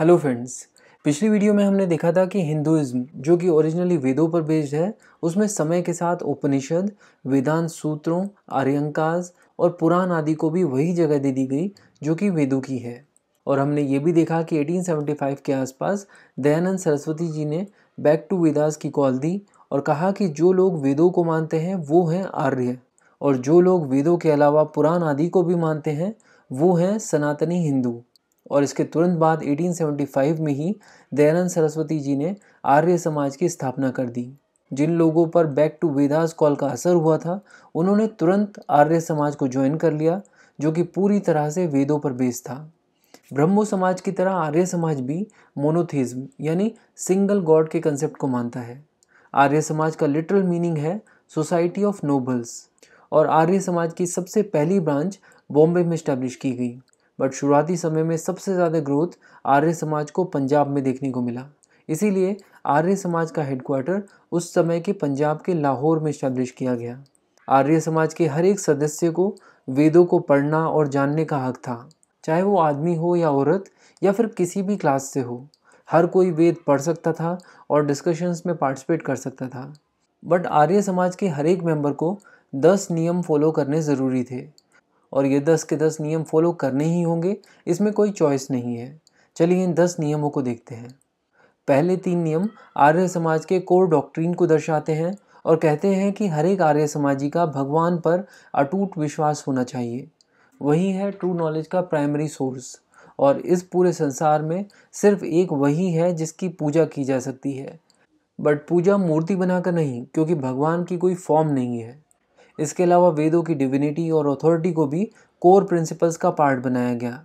hello friends पिछली video में हमने देखा था कि हिंदुज़्म जो कि ओरिजिनली वेदों पर बेस्ड है उसमें समय के साथ उपनिषद वेदांत सूत्रों आर्यंकाज और पुराण आदि को भी वही जगह दे दी गई जो कि वेदों की है और हमने ये भी देखा कि 1875 के आसपास दयानंद सरस्वती जी ने बैक टू वेदास की कॉल दी और कहा कि जो लोग वेदों को मानते हैं वो हैं आर्य और जो लोग वेदों के अलावा पुराण आदि को भी मानते हैं वो हैं सनातनी हिंदू और इसके तुरंत बाद 1875 में ही दयानंद सरस्वती जी ने आर्य समाज की स्थापना कर दी जिन लोगों पर बैक टू वेदास कॉल का असर हुआ था उन्होंने तुरंत आर्य समाज को ज्वाइन कर लिया जो कि पूरी तरह से वेदों पर बेस था ब्रह्मो समाज की तरह आर्य समाज भी मोनोथिज्म यानी सिंगल गॉड के कंसेप्ट को मानता है आर्य समाज का लिटरल मीनिंग है सोसाइटी ऑफ नोबल्स और आर्य समाज की सबसे पहली ब्रांच बॉम्बे में स्टैब्लिश की गई बट शुरुआती समय में सबसे ज़्यादा ग्रोथ आर्य समाज को पंजाब में देखने को मिला इसीलिए आर्य समाज का हेडक्वार्टर उस समय के पंजाब के लाहौर में स्टैब्लिश किया गया आर्य समाज के हर एक सदस्य को वेदों को पढ़ना और जानने का हक था चाहे वो आदमी हो या औरत या फिर किसी भी क्लास से हो हर कोई वेद पढ़ सकता था और डिस्कशंस में पार्टिसिपेट कर सकता था बट आर्य समाज के हर एक मेंबर को दस नियम फॉलो करने ज़रूरी थे और ये दस के दस नियम फॉलो करने ही होंगे इसमें कोई चॉइस नहीं है चलिए इन दस नियमों को देखते हैं पहले तीन नियम आर्य समाज के कोर डॉक्ट्रीन को दर्शाते हैं और कहते हैं कि हर एक आर्य समाजी का भगवान पर अटूट विश्वास होना चाहिए वही है ट्रू नॉलेज का प्राइमरी सोर्स और इस पूरे संसार में सिर्फ एक वही है जिसकी पूजा की जा सकती है बट पूजा मूर्ति बनाकर नहीं क्योंकि भगवान की कोई फॉर्म नहीं है इसके अलावा वेदों की डिविनिटी और अथॉरिटी को भी कोर प्रिंसिपल्स का पार्ट बनाया गया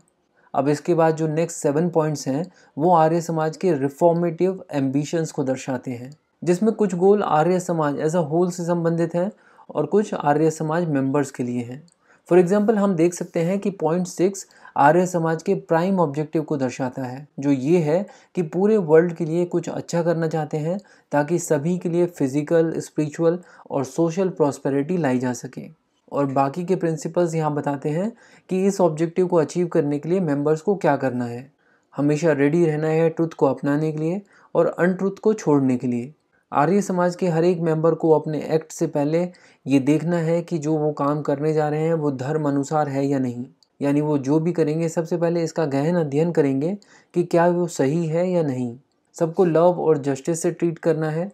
अब इसके बाद जो नेक्स्ट सेवन पॉइंट्स हैं वो आर्य समाज के रिफॉर्मेटिव एम्बिशंस को दर्शाते हैं जिसमें कुछ गोल आर्य समाज एज अ होल से संबंधित हैं और कुछ आर्य समाज मेंबर्स के लिए हैं फॉर एग्जाम्पल हम देख सकते हैं कि पॉइंट सिक्स आर्य समाज के प्राइम ऑब्जेक्टिव को दर्शाता है जो ये है कि पूरे वर्ल्ड के लिए कुछ अच्छा करना चाहते हैं ताकि सभी के लिए फिजिकल स्पिरिचुअल और सोशल प्रॉस्पेरिटी लाई जा सके और बाकी के प्रिंसिपल्स यहाँ बताते हैं कि इस ऑब्जेक्टिव को अचीव करने के लिए मेंबर्स को क्या करना है हमेशा रेडी रहना है ट्रुथ को अपनाने के लिए और अनट्रुथ को छोड़ने के लिए आर्य समाज के हर एक मेंबर को अपने एक्ट से पहले ये देखना है कि जो वो काम करने जा रहे हैं वो धर्म अनुसार है या नहीं यानी वो जो भी करेंगे सबसे पहले इसका गहन अध्ययन करेंगे कि क्या वो सही है या नहीं सबको लव और जस्टिस से ट्रीट करना है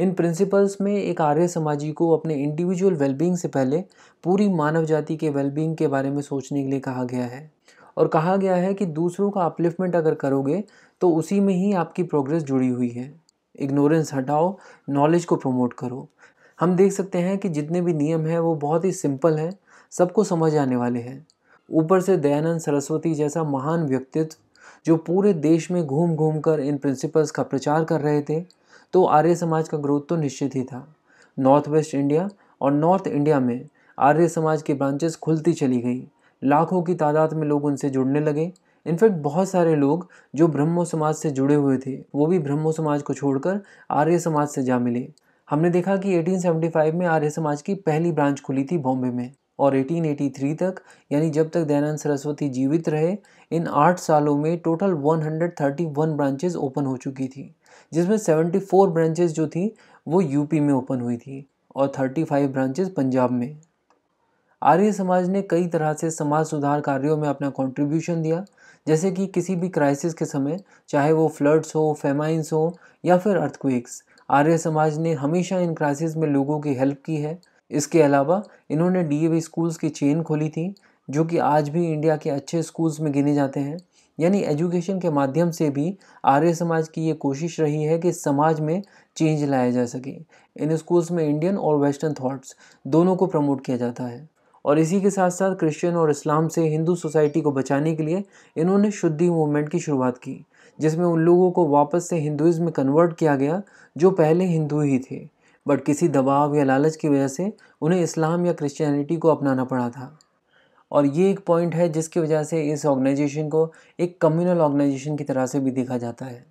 इन प्रिंसिपल्स में एक आर्य समाजी को अपने इंडिविजुअल वेलबींग से पहले पूरी मानव जाति के वेलबींग के बारे में सोचने के लिए कहा गया है और कहा गया है कि दूसरों का अपलिफ्टमेंट अगर करोगे तो उसी में ही आपकी प्रोग्रेस जुड़ी हुई है इग्नोरेंस हटाओ नॉलेज को प्रमोट करो हम देख सकते हैं कि जितने भी नियम हैं वो बहुत ही सिंपल हैं सबको समझ आने वाले हैं ऊपर से दयानंद सरस्वती जैसा महान व्यक्तित्व जो पूरे देश में घूम घूम कर इन प्रिंसिपल्स का प्रचार कर रहे थे तो आर्य समाज का ग्रोथ तो निश्चित ही था नॉर्थ वेस्ट इंडिया और नॉर्थ इंडिया में आर्य समाज की ब्रांचेस खुलती चली गई लाखों की तादाद में लोग उनसे जुड़ने लगे इनफैक्ट बहुत सारे लोग जो ब्रह्मो समाज से जुड़े हुए थे वो भी ब्रह्मो समाज को छोड़कर आर्य समाज से जा मिले हमने देखा कि 1875 में आर्य समाज की पहली ब्रांच खुली थी बॉम्बे में और 1883 तक यानी जब तक दयानंद सरस्वती जीवित रहे इन आठ सालों में टोटल 131 ब्रांचेज ओपन हो चुकी थी जिसमें 74 ब्रांचेज जो थी वो यूपी में ओपन हुई थी और 35 ब्रांचेज पंजाब में आर्य समाज ने कई तरह से समाज सुधार कार्यों में अपना कंट्रीब्यूशन दिया जैसे कि किसी भी क्राइसिस के समय चाहे वो फ्लड्स हो फेमाइंस हो या फिर अर्थक्वेक्स आर्य समाज ने हमेशा इन क्राइसिस में लोगों की हेल्प की है इसके अलावा इन्होंने डी स्कूल्स की चेन खोली थी जो कि आज भी इंडिया के अच्छे स्कूल्स में गिने जाते हैं यानी एजुकेशन के माध्यम से भी आर्य समाज की ये कोशिश रही है कि समाज में चेंज लाया जा सके इन स्कूल्स में इंडियन और वेस्टर्न थॉट्स दोनों को प्रमोट किया जाता है और इसी के साथ साथ क्रिश्चियन और इस्लाम से हिंदू सोसाइटी को बचाने के लिए इन्होंने शुद्धि मूवमेंट की शुरुआत की जिसमें उन लोगों को वापस से हिंदुज़्म में कन्वर्ट किया गया जो पहले हिंदू ही थे बट किसी दबाव या लालच की वजह से उन्हें इस्लाम या क्रिश्चियनिटी को अपनाना पड़ा था और ये एक पॉइंट है जिसकी वजह से इस ऑर्गेनाइजेशन को एक कम्युनल ऑर्गेनाइजेशन की तरह से भी देखा जाता है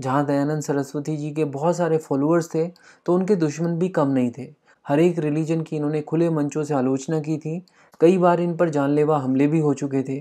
जहाँ दयानंद सरस्वती जी के बहुत सारे फॉलोअर्स थे तो उनके दुश्मन भी कम नहीं थे हर एक रिलीजन की इन्होंने खुले मंचों से आलोचना की थी कई बार इन पर जानलेवा हमले भी हो चुके थे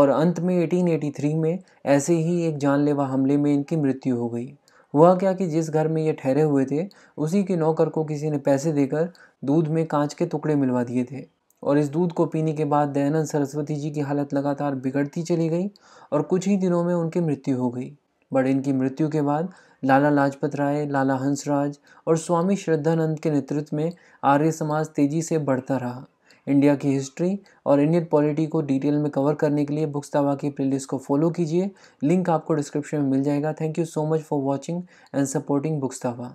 और अंत में 1883 में ऐसे ही एक जानलेवा हमले में इनकी मृत्यु हो गई हुआ क्या कि जिस घर में ये ठहरे हुए थे उसी के नौकर को किसी ने पैसे देकर दूध में कांच के टुकड़े मिलवा दिए थे और इस दूध को पीने के बाद दयानंद सरस्वती जी की हालत लगातार बिगड़ती चली गई और कुछ ही दिनों में उनकी मृत्यु हो गई बट इनकी मृत्यु के बाद लाला लाजपत राय लाला हंसराज और स्वामी श्रद्धानंद के नेतृत्व में आर्य समाज तेज़ी से बढ़ता रहा इंडिया की हिस्ट्री और इंडियन पॉलिटी को डिटेल में कवर करने के लिए बुक्सतावा की प्लेलिस्ट को फॉलो कीजिए लिंक आपको डिस्क्रिप्शन में मिल जाएगा thank you so much for watching and supporting बुक्सतावा